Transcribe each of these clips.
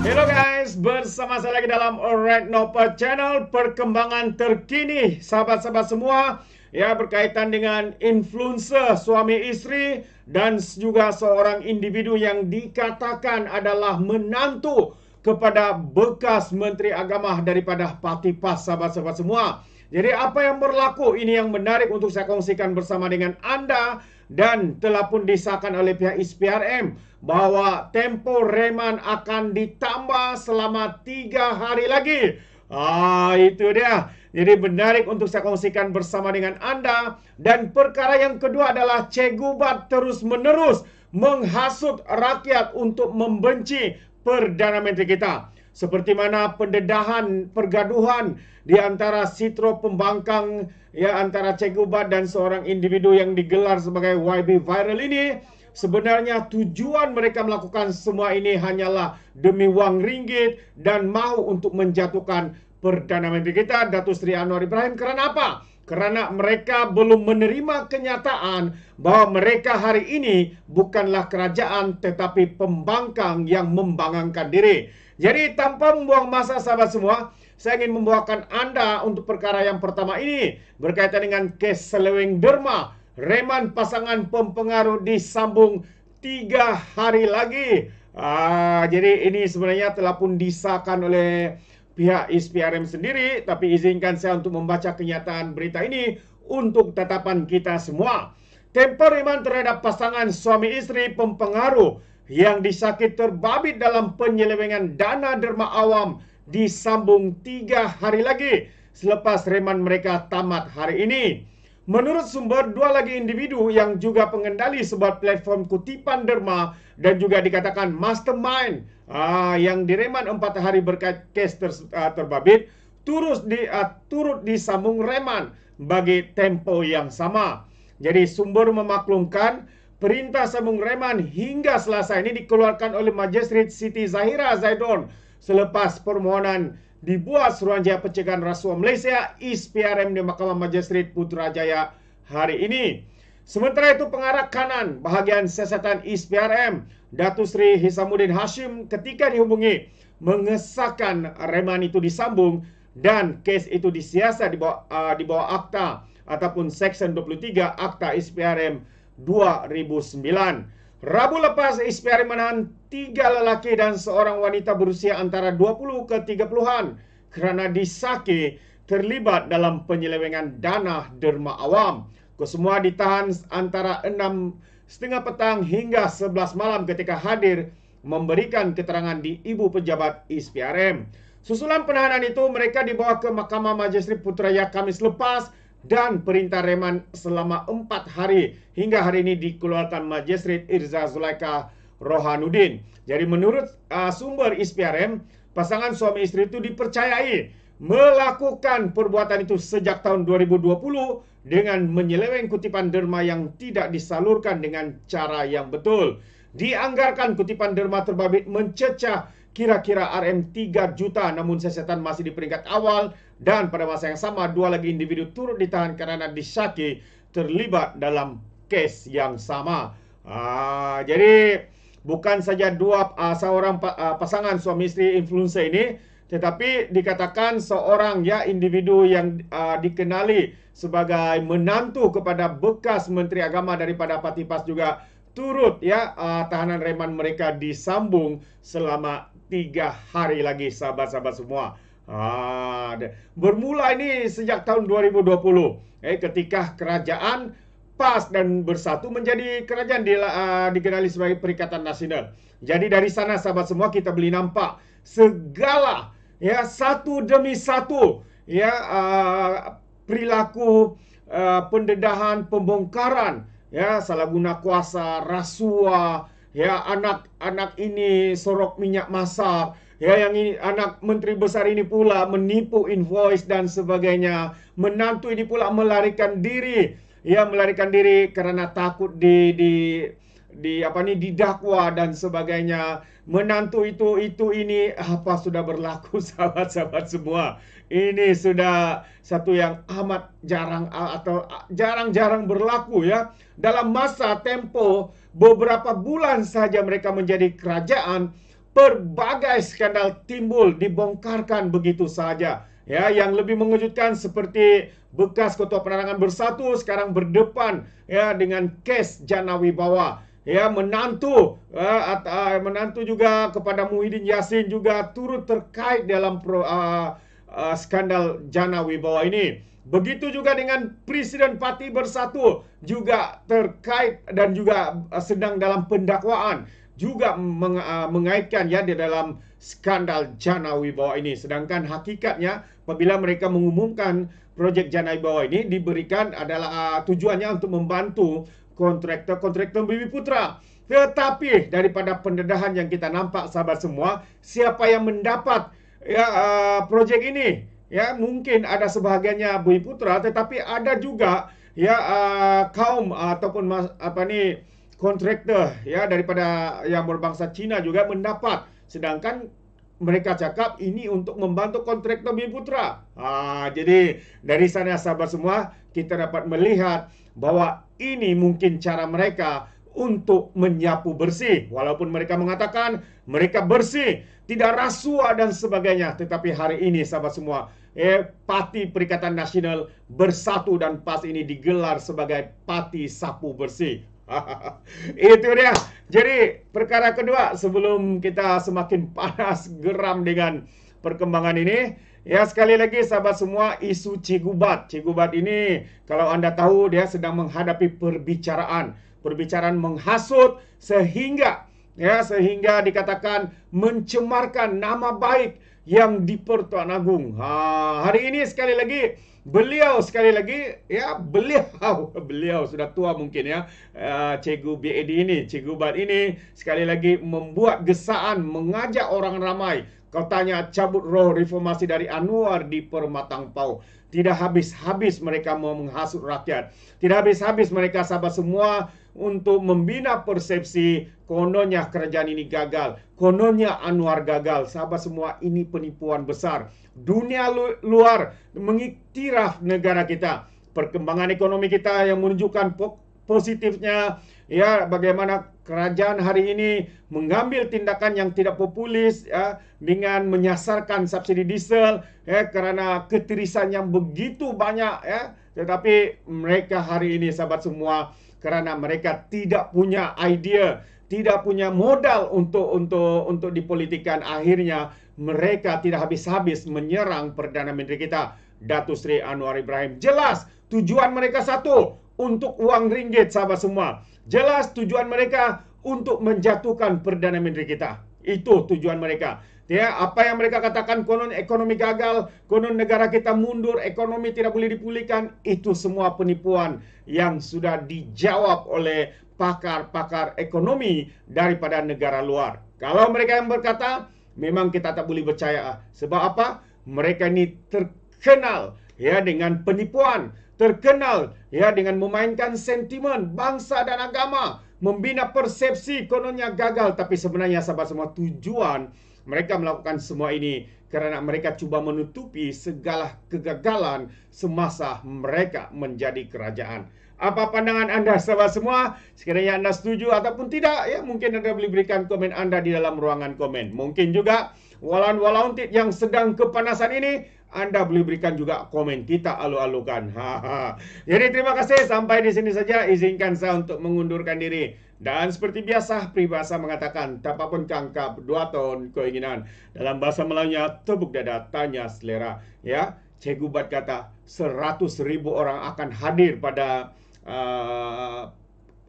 Hello guys, bersama saya lagi dalam Red Nova Channel Perkembangan terkini, sahabat-sahabat semua Ya, berkaitan dengan influencer suami istri Dan juga seorang individu yang dikatakan adalah menantu Kepada bekas Menteri Agama daripada Parti PAS, sahabat-sahabat semua Jadi apa yang berlaku, ini yang menarik untuk saya kongsikan bersama dengan anda dan telah pun disahkan oleh pihak SPRM bahwa tempo reman akan ditambah selama tiga hari lagi. Ah, itu dia. Jadi menarik untuk saya kongsikan bersama dengan Anda. Dan perkara yang kedua adalah Cegubat terus-menerus menghasut rakyat untuk membenci Perdana Menteri kita. seperti mana pendedahan pergaduhan di antara Sitro pembangkang ya antara Cikgu dan seorang individu yang digelar sebagai YB viral ini sebenarnya tujuan mereka melakukan semua ini hanyalah demi wang ringgit dan mahu untuk menjatuhkan Perdana Menteri kita Datuk Seri Anwar Ibrahim kerana apa? Kerana mereka belum menerima kenyataan bahawa mereka hari ini bukanlah kerajaan tetapi pembangkang yang membangangkan diri. Jadi tanpa membuang masa sahabat semua, saya ingin membawakan Anda untuk perkara yang pertama ini berkaitan dengan keseleweng derma. Reman pasangan pempengaruh disambung tiga hari lagi. Ah, jadi ini sebenarnya telah pun disahkan oleh pihak ISPRM sendiri, tapi izinkan saya untuk membaca kenyataan berita ini untuk tatapan kita semua. Tempo reman terhadap pasangan suami istri pempengaruh yang disakit terbabit dalam penyelewengan dana derma awam disambung tiga hari lagi selepas reman mereka tamat hari ini. Menurut sumber, dua lagi individu yang juga pengendali sebuah platform kutipan derma dan juga dikatakan mastermind uh, yang direman empat hari berkat kes ter, uh, terbabit turut, di, uh, turut disambung reman bagi tempo yang sama. Jadi sumber memaklumkan perintah sambung reman hingga selasa ini dikeluarkan oleh Majestrit Siti Zahira Zaidon selepas permohonan dibuat Suruhanjaya Pencegahan Rasuah Malaysia ISPRM e di Mahkamah Majestrit Putrajaya hari ini. Sementara itu pengarah kanan bahagian siasatan ISPRM e Datu Sri Hisamuddin Hashim ketika dihubungi mengesahkan reman itu disambung dan kes itu disiasat di bawah, uh, di bawah akta ataupun Seksyen 23 Akta ISPRM e 2009. Rabu lepas Ispiari menahan tiga lelaki dan seorang wanita berusia antara 20 ke 30-an kerana disake terlibat dalam penyelewengan dana derma awam. Kesemua ditahan antara 6.30 petang hingga 11 malam ketika hadir memberikan keterangan di ibu pejabat ISPRM. Susulan penahanan itu mereka dibawa ke Mahkamah Majestri Putrajaya Kamis lepas dan perintah reman selama empat hari hingga hari ini dikeluarkan Majestrit Irza Zulaika Rohanuddin. Jadi menurut uh, sumber ISPRM, pasangan suami istri itu dipercayai melakukan perbuatan itu sejak tahun 2020 dengan menyeleweng kutipan derma yang tidak disalurkan dengan cara yang betul. Dianggarkan kutipan derma terbabit mencecah kira-kira RM 3 juta namun Sesetan masih di peringkat awal dan pada masa yang sama dua lagi individu turut ditahan karena disyaki terlibat dalam kes yang sama. Ah, jadi bukan saja dua uh, seorang uh, pasangan suami istri influencer ini tetapi dikatakan seorang ya individu yang uh, dikenali sebagai menantu kepada bekas Menteri Agama daripada Patipas juga turut ya uh, tahanan reman mereka disambung selama tiga hari lagi sahabat-sahabat semua. Ah, bermula ini sejak tahun 2020 eh, ketika kerajaan PAS dan bersatu menjadi kerajaan di, uh, eh, dikenali sebagai Perikatan Nasional. Jadi dari sana sahabat semua kita beli nampak segala ya satu demi satu ya uh, perilaku uh, pendedahan pembongkaran ya salah guna kuasa rasuah ya anak-anak ini sorok minyak masak ya yang ini anak menteri besar ini pula menipu invoice dan sebagainya menantu ini pula melarikan diri ya melarikan diri kerana takut di di di apa nih didakwa dan sebagainya menantu itu itu ini apa sudah berlaku sahabat-sahabat semua ini sudah satu yang amat jarang atau jarang-jarang berlaku ya dalam masa tempo beberapa bulan saja mereka menjadi kerajaan berbagai skandal timbul dibongkarkan begitu saja ya yang lebih mengejutkan seperti bekas ketua penerangan bersatu sekarang berdepan ya dengan kes Janawi Bawa ya menantu ya, ah, menantu juga kepada Muhyiddin Yassin juga turut terkait dalam pro, uh, uh, skandal Jana Wibawa ini. Begitu juga dengan Presiden Parti Bersatu juga terkait dan juga sedang dalam pendakwaan juga meng, uh, mengaitkan ya di dalam skandal Jana Wibawa ini. Sedangkan hakikatnya apabila mereka mengumumkan proyek Jana Wibawa ini diberikan adalah uh, tujuannya untuk membantu kontraktor-kontraktor Bumi Putra. Tetapi daripada pendedahan yang kita nampak sahabat semua, siapa yang mendapat ya uh, projek ini? Ya, mungkin ada sebahagiannya Bumi Putra tetapi ada juga ya uh, kaum uh, ataupun mas, apa ni kontraktor ya daripada yang berbangsa Cina juga mendapat sedangkan mereka cakap ini untuk membantu kontraktor Bumi Putra. Ah, jadi dari sana sahabat semua kita dapat melihat bahwa Ini mungkin cara mereka untuk menyapu bersih. Walaupun mereka mengatakan mereka bersih, tidak rasuah dan sebagainya. Tetapi hari ini sahabat semua, eh, Pati Perikatan Nasional Bersatu dan PAS ini digelar sebagai Pati Sapu Bersih. Itu dia. Jadi perkara kedua sebelum kita semakin panas geram dengan perkembangan ini, Ya sekali lagi sahabat semua isu Cikgu Bat. Cikgu Bat ini kalau anda tahu dia sedang menghadapi perbicaraan. Perbicaraan menghasut sehingga ya sehingga dikatakan mencemarkan nama baik yang di dipertuan agung. Ha, hari ini sekali lagi beliau sekali lagi ya beliau beliau sudah tua mungkin ya, ya cikgu BAD ini cikgu Bat ini sekali lagi membuat gesaan mengajak orang ramai Kau tanya cabut roh reformasi dari Anwar di Permatang Pau. Tidak habis-habis mereka mau menghasut rakyat. Tidak habis-habis mereka sahabat semua untuk membina persepsi kononnya kerajaan ini gagal. Kononnya Anwar gagal. Sahabat semua ini penipuan besar. Dunia luar mengiktiraf negara kita. Perkembangan ekonomi kita yang menunjukkan positifnya ya bagaimana kerajaan hari ini mengambil tindakan yang tidak populis ya dengan menyasarkan subsidi diesel ya karena ketirisan yang begitu banyak ya tetapi mereka hari ini sahabat semua karena mereka tidak punya idea tidak punya modal untuk untuk untuk dipolitikan akhirnya mereka tidak habis-habis menyerang perdana menteri kita Datu Sri Anwar Ibrahim jelas tujuan mereka satu untuk uang ringgit sahabat semua. Jelas tujuan mereka untuk menjatuhkan Perdana Menteri kita. Itu tujuan mereka. Ya, apa yang mereka katakan konon ekonomi gagal, konon negara kita mundur, ekonomi tidak boleh dipulihkan, itu semua penipuan yang sudah dijawab oleh pakar-pakar ekonomi daripada negara luar. Kalau mereka yang berkata, memang kita tak boleh percaya. Ah, sebab apa? Mereka ini terkenal ya dengan penipuan terkenal ya dengan memainkan sentimen bangsa dan agama, membina persepsi kononnya gagal tapi sebenarnya sahabat semua tujuan mereka melakukan semua ini karena mereka cuba menutupi segala kegagalan semasa mereka menjadi kerajaan. Apa pandangan anda sahabat semua? Sekiranya anda setuju ataupun tidak ya mungkin anda boleh berikan komen anda di dalam ruangan komen. Mungkin juga walau-walau yang sedang kepanasan ini anda boleh berikan juga komen kita alu-alukan. Jadi terima kasih sampai di sini saja izinkan saya untuk mengundurkan diri. Dan seperti biasa peribahasa mengatakan tanpa pun cangkap dua tahun keinginan. Dalam bahasa Melayunya tebuk dada tanya selera ya. Cikgu Bat kata seratus ribu orang akan hadir pada uh,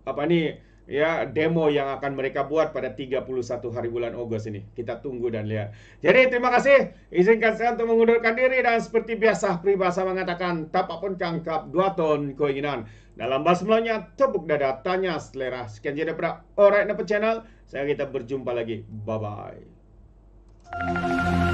apa nih ya demo yang akan mereka buat pada 31 hari bulan Agustus ini. Kita tunggu dan lihat. Jadi terima kasih. Izinkan saya untuk mengundurkan diri dan seperti biasa pribahasa mengatakan tapak pun cangkap dua ton keinginan. Dalam bahasa Melayunya tepuk dada tanya selera. Sekian jadi pada Alright Napa Channel. Saya kita berjumpa lagi. Bye bye.